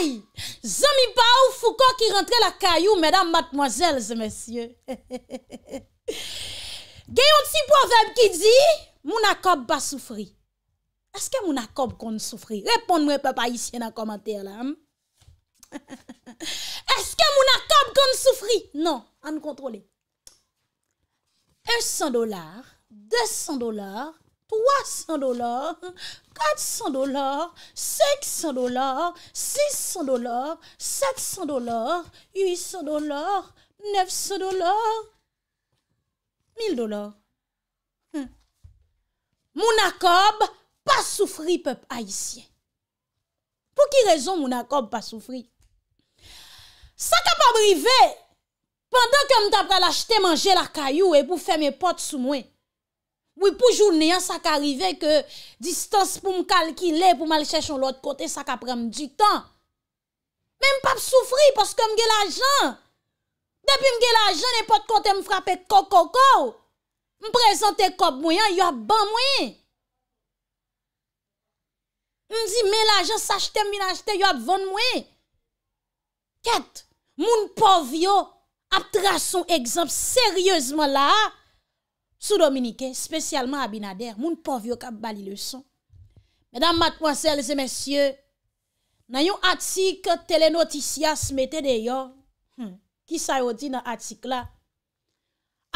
Ay, zami pa ou fou ko ki rentre la kayou, medam matmwazel, zemesye. Geyon ti pou aveb ki di, moun akob pa soufri. Eske moun akob kon soufri? Repon mwen pe pa isye nan komater la. Eske moun akob kon soufri? Non, an kontrole. 100 dolar, 200 dolar, 300 dolar, 400 dolar, 500 dolar, 600 dolar, 700 dolar, 800 dolar, 900 dolar, 1000 dolar. Mounakob pa soufri pep haisyen. Pou ki rezon mounakob pa soufri? Sa ka pa brive, pandan ke mta pral achete manje la kayou e pou fe mwen pot sou mwen. Ou pou jounen, sa ka arrive ke distance pou m kalkile, pou mal chèchon lòt kote, sa ka prèm dik tan. Mè m pap soufri, paske m gè la jan. Depi m gè la jan, nè pot kote m frape kokoko. M prezante kop mwen, yò ap ban mwen. M di mè la jan, sa ch tem, m yon achte, bon yò ap ban mwen. Kèt, moun pov yo ap tra son ekzamp seryèzman la a, Sous-Dominikè, spesyalman Abinader, moun povyo kap bali le son. Mèdam matponsel, lese mèsyè, nan yon atik telenotisyas metè de yon, hmm, ki sa yoti nan atik la,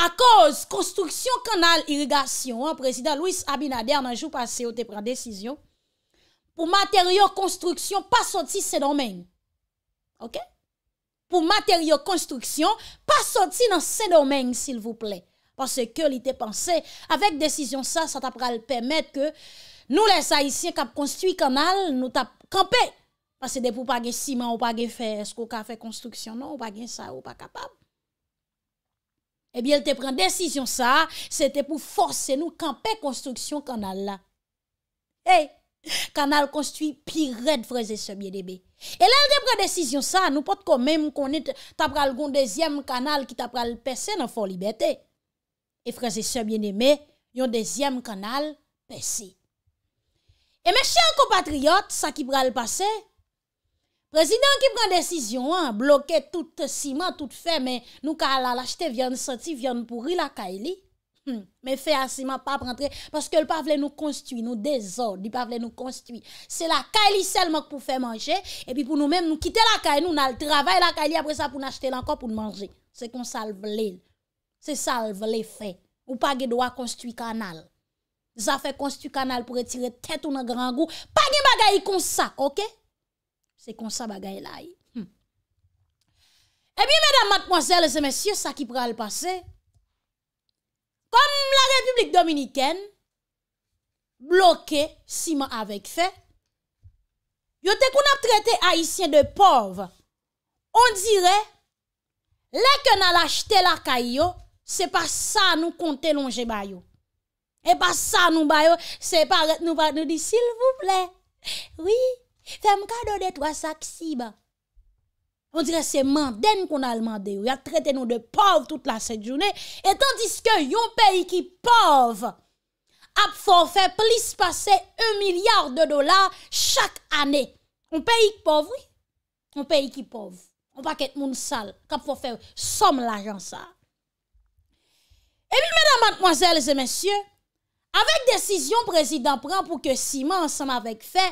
a koz konstruksyon kanal irrigasyon, prezident Louis Abinader nan jou pase yo te pran desisyon, pou materyo konstruksyon pa soti se domèng. Ok? Pou materyo konstruksyon pa soti nan se domèng, sil voup lè. Pase ke li te panse, avek desisyon sa, sa tap pral pemet ke nou le saisyen kap konstuit kanal nou tap kampe. Pase de pou page siman ou page fes, kou ka fe konstruksyon nou, page sa ou pa kapab. Ebi el te pran desisyon sa, se te pou force nou kampe konstruksyon kanal la. E, kanal konstuit pi red vreze se biede be. E la el te pran desisyon sa, nou pot kon menm konen tap pral goun dezyem kanal ki tap pral pesen an for libetè. E freze se bien eme, yon dezyem kanal, pe si. E me chen ko patriyot, sa ki pra l'pase? Prezident ki pran desisyon, bloke tout siman, tout fe, men nou ka alal achete, vyan sati, vyan pourri la ka e li. Men fe asima pa prantre, paske l pa vle nou konstuit, nou dezo, l pa vle nou konstuit. Se la ka e li selman pou fe manje, e pi pou nou men nou kite la ka e, nou na l travay la ka e li apre sa pou n'achete lankan pou nan manje. Se kon sal vle l. Se salve le fe, ou pa ge do a konstitui kanal. Zafè konstitui kanal pou re tirè tèt ou nan gran gou. Pa ge bagay kon sa, ok? Se kon sa bagay lai. E bi, mèdam, matmozèl, zè mèsyè, sa ki pral pase. Kom la Republik Dominikèn, bloke, si man avek fe, yo te kon ap trete aisyen de pov, on dire, leke nan lajte la kayo, Se pa sa nou kontelon je bayo. E pa sa nou bayo, se pa nou bayo, nou di, sil vouple. Oui, fem kado de to asak si ba. On dirè se manden kon al mande yo. Ya treten nou de pov tout la set jounè. Et tandis ke yon peyi ki pov, ap fò fè plis pase e milyard de dola chak anè. On peyi ki pov, oui. On peyi ki pov. On pa ket moun sal, kap fò fè som la jan sa. E mi mena matmoazèl zè mensyè, avèk desisyon prezidant pran pou ke Simon ansem avèk fè,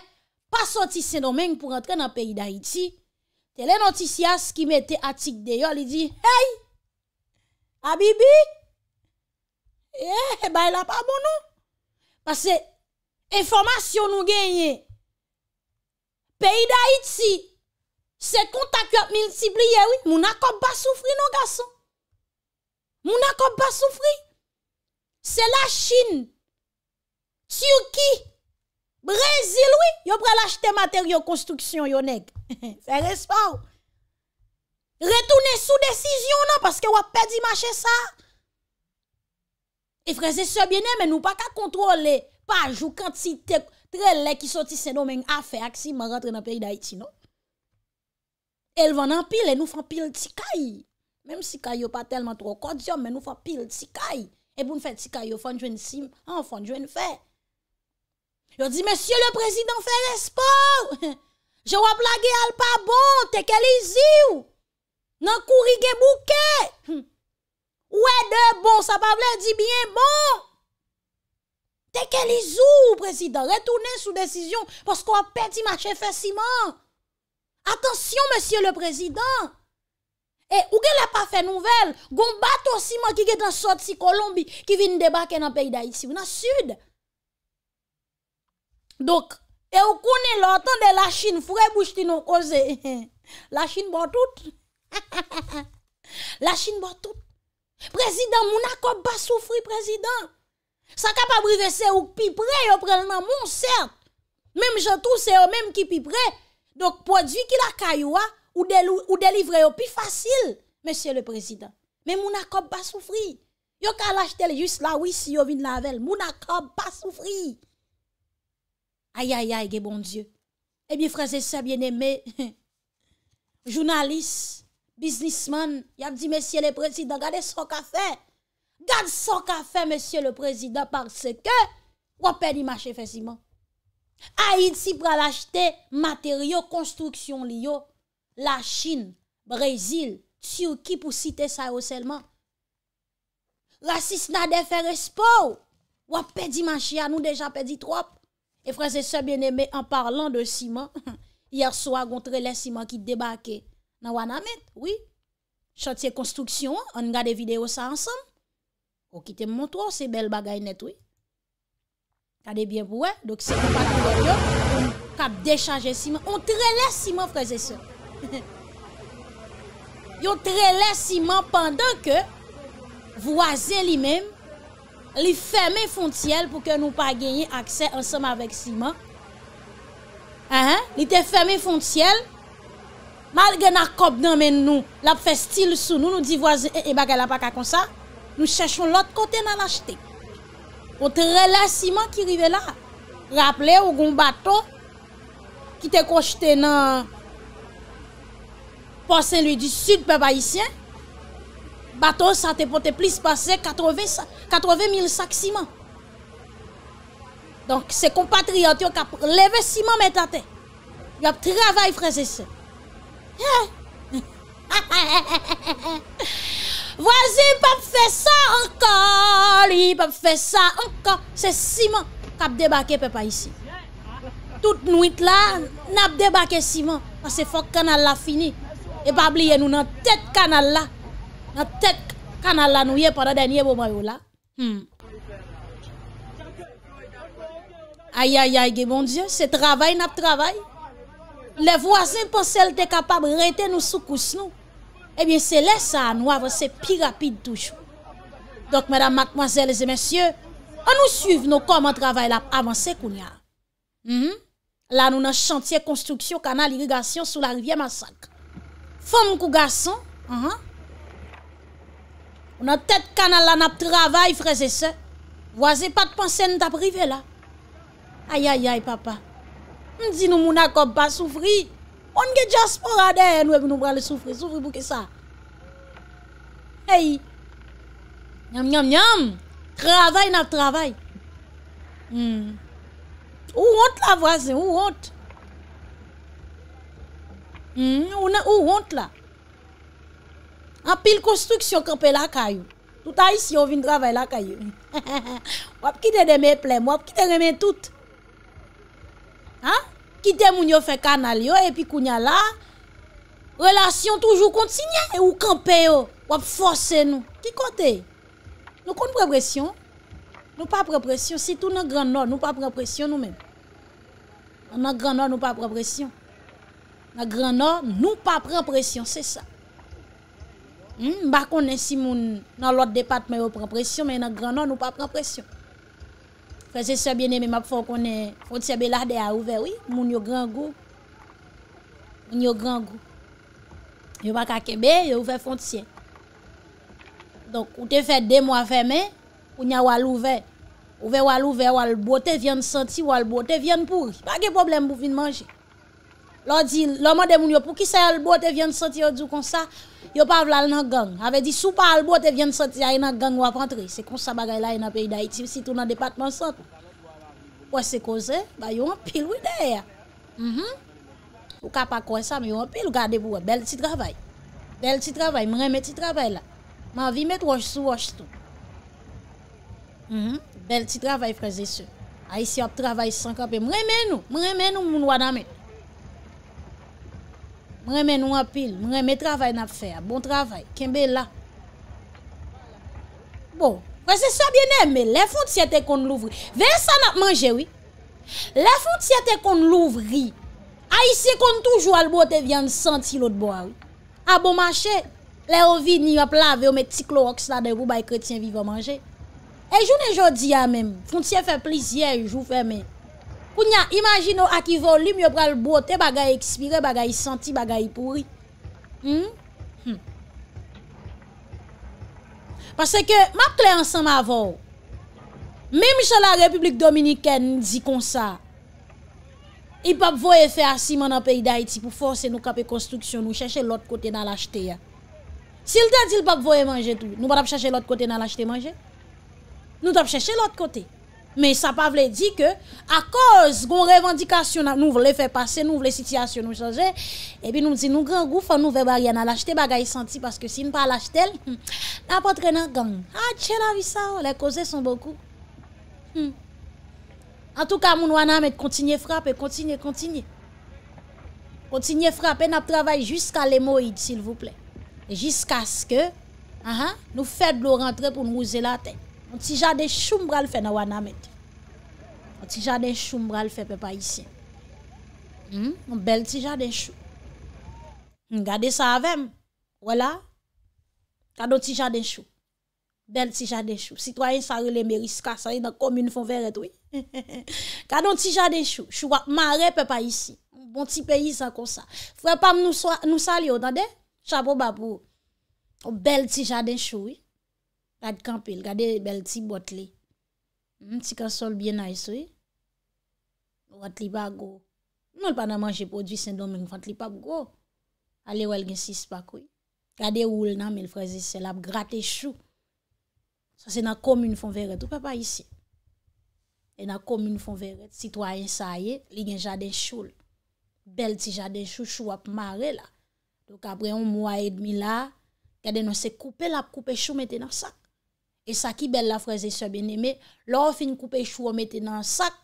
pa soti sè nomèng pou rentre nan peyi d'Haïti, tè lè notisyas ki mette atik dè yò, li di, hey, abibi, e, eh, bay la pa bonou, pasè, informasyon nou genye, peyi d'Haïti, se kontakop miltipli yewi, moun akop ba soufri nou gason, Moun akop pa soufri. Se la Chin, Turki, Brezil, oui, yo prel achete materyo konstruksyon yon ek. Se respaw. Retounen sou desisyon, non, paske wap pedi mache sa. E freze se biene, men nou pa ka kontrole pa jou kant si te trele ki soti sen domen afe ak si man rentre nan peyi da iti, non. El van an pil, e nou fan pil ti kayi. Mem si kay yo pa telman tro kodyon, men nou fa pil si kay. E bon fè ti kay yo fonjwen sim, an fonjwen fè. Lò di, mèsyè le prezidant fè l'espo! Jè wap lage al pa bon, teke li zi ou! Nan kouri ge bouke! Ouè de bon, sa pa vle di bien bon! Teke li zi ou, prezidant, retounen sou desisyon, pòs ko apè di mache fè siman! Atensyon, mèsyè le prezidant! E ou gen la pa fe nouvel, goun bat osi man ki gen tan sot si Kolombi ki vin debake nan peyda isi, vina sud. Dok, e ou konen lantan de la chine fwè bouch ti nou koze. La chine batout. La chine batout. Prezident, moun akop ba soufri, prezident. Sa kapabrive se ou pi pre, yo prelman moun, cert. Mem jen tou se ou mem ki pi pre. Dok, po di ki la kayoua, ah, Ou delivre yo pi fasil, Monsie le prezident. Men moun akob pa soufri. Yo ka lachte le jus la wisi yo vin lavel. Moun akob pa soufri. Ayayay, ge bon dieu. Ebi eh fraze sa bien eme, Jounalist, Biznisman, Yav di monsie le prezident, Gade son kafe. Gade son kafe monsie le prezident, Parse ke wapen imache fesiman. Ayid si pralachte, Materyo konstruksyon li yo, la chine, brezil tsyou ki pou site sa yo selman rasis na de fer espo wap pedi manchia nou deja pedi trop e freze se bieneme an parlant de siman yer so agon trele siman ki debake nan wana met chote se konstruksyon an gade video sa ansan wakite mwontou se bel bagay net kade bienpou doke se kompati goryo kade dechaje siman on trele siman freze se Yo trele siman Pendan ke Vwazen li mem Li feme fontiel Pou ke nou pa genye akse Ansem avek siman Ni te feme fontiel Mal gen akop nan men nou Lap fe stil sou nou Nou di wazen e, e bagala pa kakonsa Nou sechon lot kote nan lachte Yo trele siman ki rive la Raple ou goun bato Ki te koshte nan Ponsen li di sud pe pa yisyen. Bato sa te pote plis Ponsen 80.000 sak siman. Donk se kompatriant yo Leve siman metate. Yop travay freze se. Vwazin pap fe sa ankon. Li pap fe sa ankon. Se siman kap debake pe pa yisyen. Tout nouit la Nap debake siman. Pase fok kanal la fini. E pa bliye nou nan tet kanal la. Nan tet kanal la nou ye pwanda denye bo mwen yo la. Ayayay, hmm. bon se travay nap travay. Le voisin pou sel te kapab reyte nou soukous nou. Ebyen eh se lesa an wavre, se pi rapide toujou. Dok mèdam matmwazèles e mèsyè, an nou suiv nou kom an travay lap avansè koun ya. Hmm? La nou nan chantye konstruksyon kanal irrigasyon sou la rivye masakre. Fom kou gason, uh-huh. ou nan tet kanal la nap travay freze se, waze pat panse n tap rive la. Ayayay papa, mzi nou mou nakop pa soufri, pon gen jasporade, nou e mou nou brale soufri, soufri pou ke sa. Hey, nyam, nyam, nyam, travay nap travay. Hmm. Ou hont la waze, ou hont. Hmm, ou wont la An pil konstruksyon Kampè la kayou Touta isi ou vin dravè la kayou Wap ki de deme plem Wap ki de reme tout Ki de moun yo fe kanal yo Epi kounya la Relasyon toujou kont si nye Ou kampè yo Wap fosè nou Ki kontè Nou kon prepresyon Nou pa prepresyon Si tou nan gran nor nou pa prepresyon nou men Nan gran nor nou pa prepresyon Nan Granor, nou pa pren presyon, se sa. Hmm, ba konen si moun nan lot de pat mè yo pren presyon, men nan Granor nou pa pren presyon. Fese se biene mè map fò konen, fontise belade a ouve, wè, moun yo gran go. Moun yo gran go. Yo bak a kebe, yo ouve fontise. Donk, ou te fè de mwa fè mè, ou nye wale ouve. Ouve wale ouve, wale bote, wale bote vyan senti, wale bote vyan pouj. Pa ge problem pou vin manje. Lò di, lò mò demoun yo pou ki se albo te vyen soti yo djou kon sa, yo pa vlal nan gang. Ave di sou pa albo te vyen soti a yon gang wap antre. Se kon sa bagay la yon apèy da iti, si tou nan depatman sot. Po se koze, ba yon anpil wè de ya. Mhm. Ou ka pa kwen sa, mè yon anpil, ou gade pou wè. Bel ti travay. Bel ti travay, mè mè ti travay la. Man vi met wosh sou wosh tou. Mhm. Bel ti travay freze se. A yisi ap travay sankanpe. Mè mè nou, mè mè nou moun wadamey. Mre mè nou apil, mre mè travay nap fè, bon travay, kembe la. Bon, wè se so bienèmè, lè foun tse te kon louvri. Ve sa nap manje, wè. Lè foun tse te kon louvri, a isye kon toujou albo te vyan senti lout bo a wè. A bon manche, lè ouvi ni wap la, ve oume tiklo oks la de wou bay kretien viva manje. E joun e joudi a mèm, foun tse fè plizier, joun fè mè. Ou nya, imajino akivon li myo pral bote bagay ekspire, bagay senti, bagay pouri. Hmm? Hmm. Pase ke, map tle ansan ma von. Memi sa la Republik Dominiken di konsa. I pap voye fe asim an apay da iti pou force nou kape konstruksyon nou chèche l'ot kote nan l'ajte ya. Si l'da di l'pap voye manje tou, nou ba dap chèche l'ot kote nan l'ajte manje? Nou dap chèche l'ot kote. Men sa pa vle di ke a koz gon revandikasyon nan nou vle fwe pase, nou vle sityasyon nou chanje, epi nou mdi nou gran gou fwe nou ve bar yana lachte bagay santi, paske si nou pa lachte el, hmm, napotre nan gang. A, ah, tche la vi sa, le koze son boku. An hmm. tou ka moun wana met kontinye frape, kontinye, kontinye. Kontinye frape nap travay jiska l'emoid, s'il vous plè. Jiska ah, s'ke ah, nou fed l'o rentre pou nou ouze la ten. On ti jade choum bral fe nan wana met. On ti jade choum bral fe pe pa isi. On hmm? bel ti jade choum. Ngade sa avem. Wala. Kadon ti jade choum. Bel ti jade choum. Sityoyen sa rele meriska. Sa le nan komyne fon veret we. Kadon ti jade choum. Chouwa mare pe pa isi. Bon ti pe yi sa kon sa. Fwe pam nou sal yo. Chabon babou. Bel ti jade choum. Radkampil, gade bel ti botli. Ntika sol byen a yiswe. Wad li bago. Non l panaman jepo di sen domen, wad li pap go. Ale wel gen sis pakwe. Gade oul nan, mel frazi sel ap gratè chou. Sa se nan komoun fon veret. Ou pa pa yisi? E nan komoun fon veret. Sitwa yin sa ye, li gen jade chou. Bel ti jade chou, chou ap mare la. Loka apre yon mwa edmi la, gade non se koupe la, ap koupe chou mette nan sak. E sa ki bel la freze se ben eme, lor fin koupe chou a mette nan sak,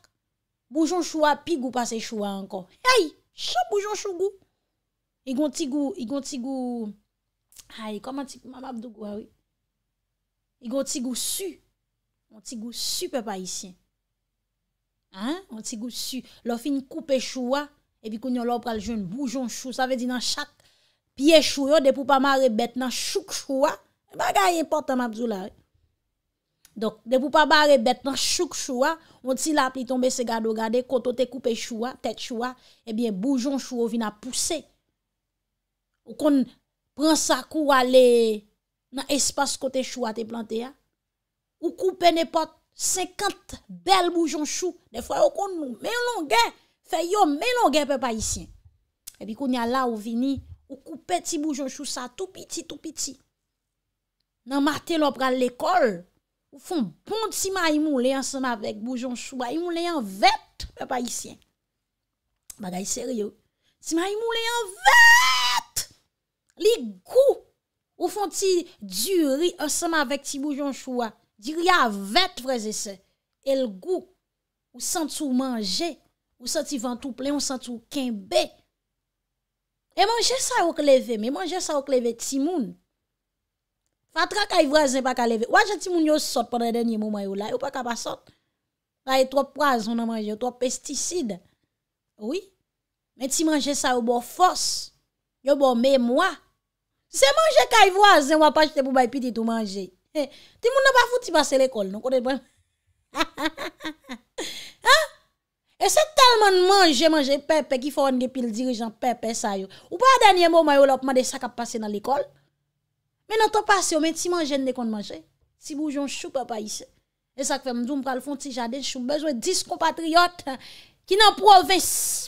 boujon chou a, pi goupa se chou a ankon. Ay, chou boujon chou goup. I gonti goup, i gonti goup, ay, koman ti pima mabdou gwa ah wè? I gonti goup su, gonti goup su pe pa isyen. An, gonti goup su. Lor fin koupe chou a, e bi koun yo lor pral joun boujon chou, sa vè di nan sak, piye chou yo, de pou pa mare bet nan chou kou a, bagay importan mabdou la wè. Donk, de pou pa bare bet nan chouk chouwa, ou ti la pli tombe se gado gade, koto te koupe chouwa, tet chouwa, e eh bien boujon chou ou vina pousse. Ou kon pran sa kou wale nan espas kote chouwa te plante ya. Ou koupe ne pot sekant bel boujon chou, de fwa ou kon nou menon gen, fe yo menon gen pe pa isyen. E bi kon ya la ou vini, ou koupe ti boujon chou sa tou piti, tou piti. Nan martel ou pran lekol, Ou fon pond si ma imou le ansama vek boujon chouwa, imou le yon vet, me pa isyen. Bagay seryo. Si ma imou le yon vet! Li gou! Ou fon ti di ri ansama vek ti boujon chouwa. Di ri yon vet vreze se. El gou! Ou san tou manje, ou san ti vantouple, ou san tou kenbe. E manje sa ou kleve, me manje sa ou kleve ti moun. Patra kay vwazen pa ka leve. Wajan ti moun yo sot pande denye moun mayou la? Yo pa ka pa sot? Aye, to ap waz moun nan manje. To ap pesticide. Oui. Men ti manje sa yo bo fos. Yo bo me mwa. Ti se manje kay vwazen wapaj te pou bay piti tou manje. Eh, ti moun nan pa fouti pase l'ekol. Non kone pwenn. Ha? E se talman manje, manje pepe ki foun gen pil dirijan pepe sa yo. Ou pa denye moun mayou la pou manje sa ka pase nan l'ekol? Men an ton pasyon men ti manjen ne kon manjen. Ti boujoun chou papayise. E sak fe mdou mpral fon ti jade chou. Bezwe dis compatriot. Ki nan pou ouve.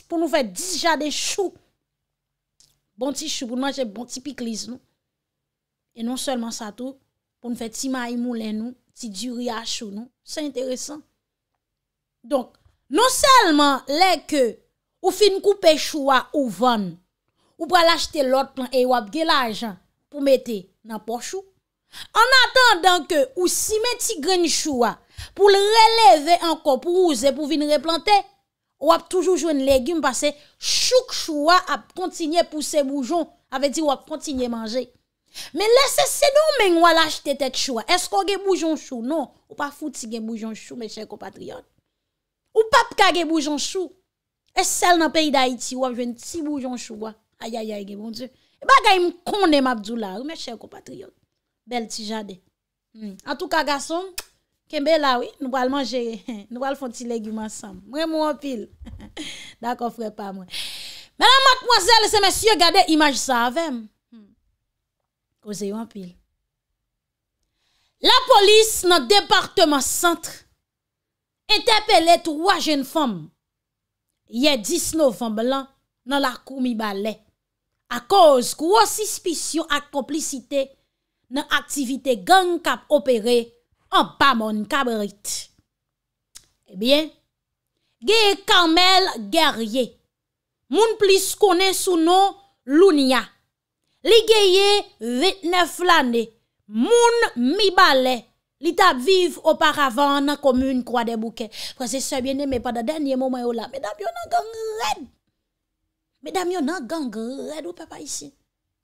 Pon nou fe di jade chou. Bon ti chou pou manjen bon ti pikliz nou. E non selman sa tou. Pon nou fe ti may moulen nou. Ti di riyachou nou. Se interesan. Donk. Non selman le ke. Ou fin koupe chou wa ouvan. Ou pral achete lot plan e wap gela ajan. Po mette. nan po chou. An atan dan ke ou si meti gren chou a, pou l releve an ko pou ouze pou vin replante, wap toujou jwen legume, pase chouk chou a ap kontinye pousse boujon, ave di wap kontinye manje. Men lese senou men wala chete tet chou a, esko ge boujon chou? Non, ou pa fouti ge boujon chou, meche kompatriot. Ou pa pka ge boujon chou? Es sel nan peyi da iti, wap jwen ti boujon chou a. Ayayay, ge bon diou. E bagay m konde m abdou la, ou mè chè w ko patriyot. Bel ti jade. An hmm. tou ka gason, kembe la wè, nou wal manjere, nou wal fon ti legume ansam. Mwen m wampil. Dakon fwe pa mwen. Mè nan matmwazel se mè sye gade imaj sa avem. Hmm. Koze yon wampil. La polis nan departement centre entepele tou wajen fom. Ye 10 novem blan nan la kou mi balè. a koz kwa sispisyon ak komplicite nan aktivite gen kap opere an pamon kabrit. Ebyen, eh geye kamel gerye, moun plis kone sou nou lounia. Li geye vitne flane, moun mibale, li tap viv oparavan nan komune kwa de bouke. Prese sebyen ne me pa da denye momen yo la, me tap yon an gang red. Me dam yo nan gang gred ou pa pa isi.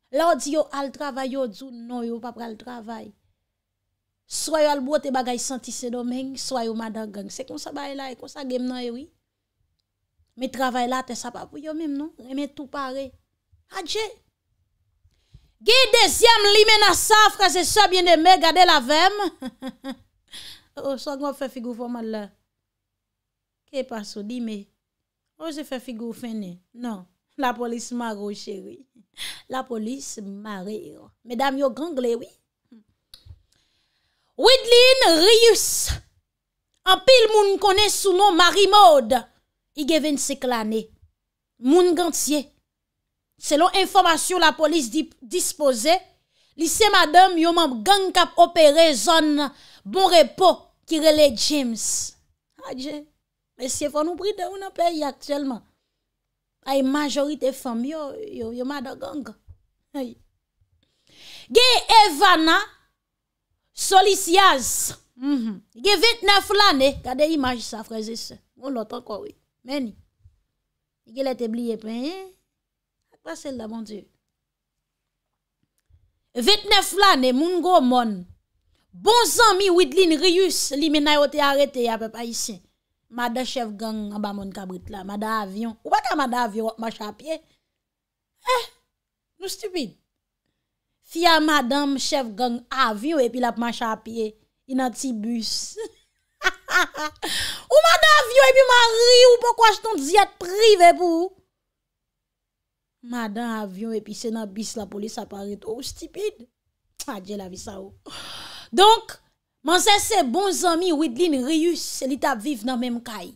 La ou di yo al travay yo dzu, nou yo pa pra al travay. Swayo al bote bagay sentise domen, swayo ma dan gang. Se kon sa bay la, e kon sa gem nan ewi. Me travay la te sa papou yo mem nou, e men non? tou pare. Adje. Ge dezyam li mena sa, fraze sobyen de me, gade la vem. Swayo fè figou fò man la. Kè pa sou? Di me. Ose oh, fè figou fè ne? Non. La polis marou chè wè. La polis maré wè. Medam yo ganglè wè. Widlin Rius. An pil moun kone sou nou Marimode. Igeven seklane. Moun gantye. Selon informasyon la polis dispose. Lise madame yo moun gangkap operè zon. Bon repò kirele James. Adjen. Mesye fò nou pride ou nan pey akselman. Ay majorite fom yo, yo, yo madagong. Ge Evana Solisiaz. Mhm. Ge vetnef lane. Kade imaj sa frazise. Mon lot anko we. Meni. Ge lete bliye pe. Akwa sel la, moun diyo. Vetnef lane, moun go mon. Bon zami wid lin riyus. Li menay ote arete ya pe pa isen. Mada chev gang nga ba moun kabrit la. Mada avyon. Ou baka mada avyon wap ma chapye? Eh? Nou stupide? Fia mada mchev gang avyon epi lap ma chapye. Y nan ti bus. Ou mada avyon epi man ri ou pokwa ch ton zi at prive pou? Mada avyon epi se nan bis la polis apare. Ou stupide? Adje la vi sa ou. Donk. Man se se bon zami ouid lin riyus se li ta viv nan menm kay.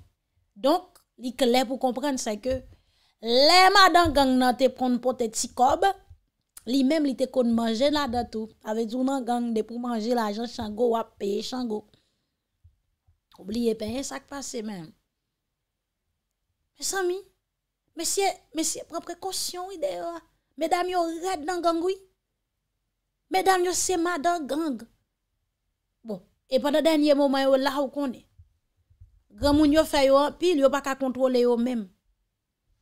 Donk, li kle pou komprenn se ke, le madan gang nan te proun pou te tsi kob, li menm li te kon manje nan datou, ave zounan gang de pou manje la jan chango wap peye chango. Obliye peye sak pase menm. Mesami, mesye, mesye, pran prekosyon ide yo. Medan yo red nan gangwi. Medan yo se madan gang. E pata denye mouman yo la ou koni. Gremoun yo fè yo anpil, yo pa ka kontrole yo menm.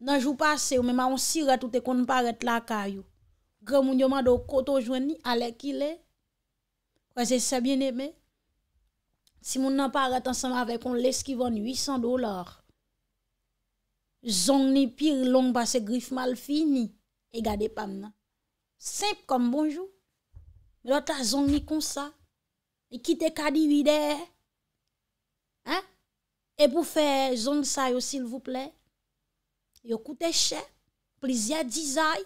Nan jou pase, ou menman on siratoute kon pa ret lakay yo. Gremoun yo man do koto jwen ni, ale ki le. Wazè sa bien eme. Si moun nan pa ret ansama vek, on lè skivon 800 dolar. Zong ni pir long ba se grif mal fini, e gade pam nan. Sep kom bonjou. Lò ta zong ni konsa. E ki te kadi vide e. E pou fe zon sa yo sil vouple. Yo koute che. Pliz ya dizay.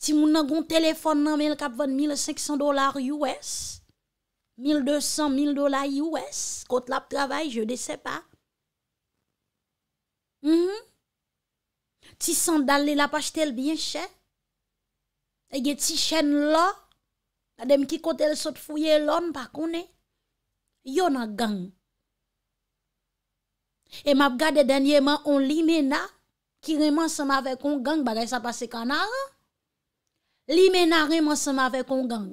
Ti moun nan goun telefon nan, 1,420, 1,500 dolar US. 1,200, 1,000 dolar US. Kot lap travay, je de se pa. Ti san dal le la pastel bien che. E gen ti chen la. Adem ki kote l sot fouye lon pa koune. Yo nan gang. E map gade denye man on li mena ki reman seman vek on gang bagay sa pase kanara. Li mena reman seman vek on gang.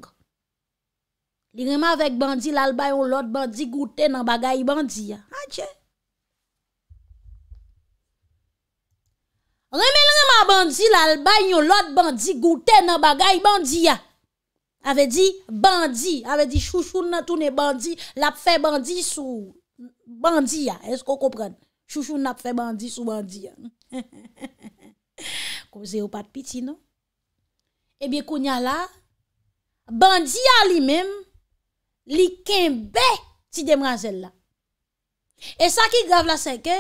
Li reman vek bandi l albay yon lot bandi gouten nan bagay bandiya. Anche. Remen reman bandi l albay yon lot bandi gouten nan bagay bandiya. Ave di bandi, ave di chouchou nan toune bandi, la pfe bandi sou bandiya, esko koupran? Chouchou nan pfe bandi sou bandiya. Kouze ou pat piti nou. Ebi eh kounya la, bandiya li mem, li kenbe ti demran zel la. E sa ki grav la senke,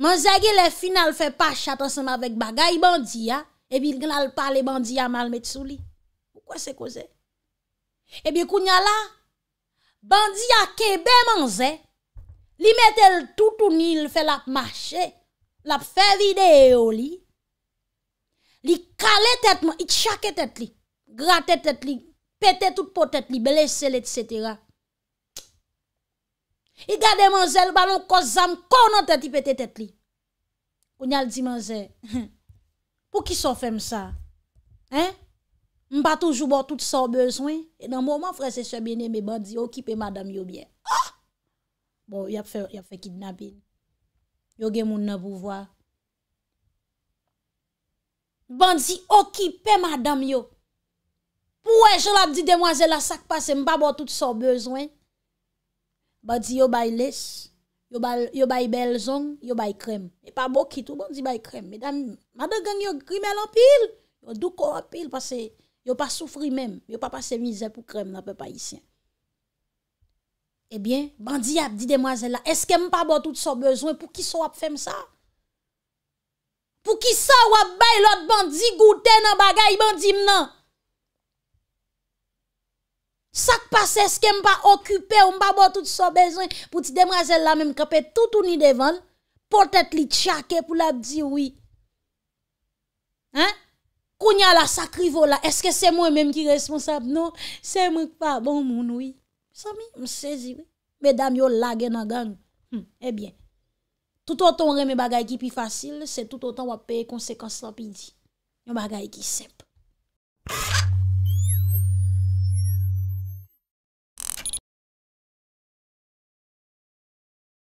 man zage le final fe pa chatan seman vek bagay bandiya, ebi lal pale bandiya mal met sou li. Kwa se ko zè? Ebi kou nyal la, bandi a kebe man zè, li metè l toutounil fè la mâche, la fè videyo li, li kale tèt man, itchake tèt li, gratè tèt li, pète tout potè tèt li, belè selè, etc. I gade man zè l balon ko zan, konon tèt li pète tèt li. Kou nyal di man zè, pou ki so fèm sa? Hein? M pa toujou bo tout son bezwen. E nan mouman fre se sebe ne, me ban di okipe madam yo byen. Ah! Bon, ya fe kidna bil. Yo gen moun nan vouvoa. Ban di okipe madam yo. Pou e jola di demwazela sakpase, m pa bo tout son bezwen. Ban di yo bay les, yo bay belzon, yo bay krem. E pa bokitou, ban di bay krem. Me dan, m a de gang yo krimel anpil. Yo duko anpil, pase Yo pa soufri mèm, yo pa pase mizè pou krem nan pe pa yisyen. Ebyen, eh bandi ap di demwazè la, eske m pa bò tout sou bezwen pou ki sou ap fèm sa? Pou ki sou ap bay lòt bandi goutè nan bagay bandi m nan? Sak pase eske m pa okupè ou m pa bò tout sou bezwen pou ti demwazè la mèm kapè tout ou ni devan, potèt li tchake pou la ap di wè. Hè? Kounya la sakrivo la. Eske se mwen menm ki responsab nou? Se mwen pa bon moun ouy. Sami msezi ouy. Bedam yo lagen a gang. E bien. Tout oton reme bagay ki pi fasil. Se tout oton wap pe konsekansan pi di. Yon bagay ki sep.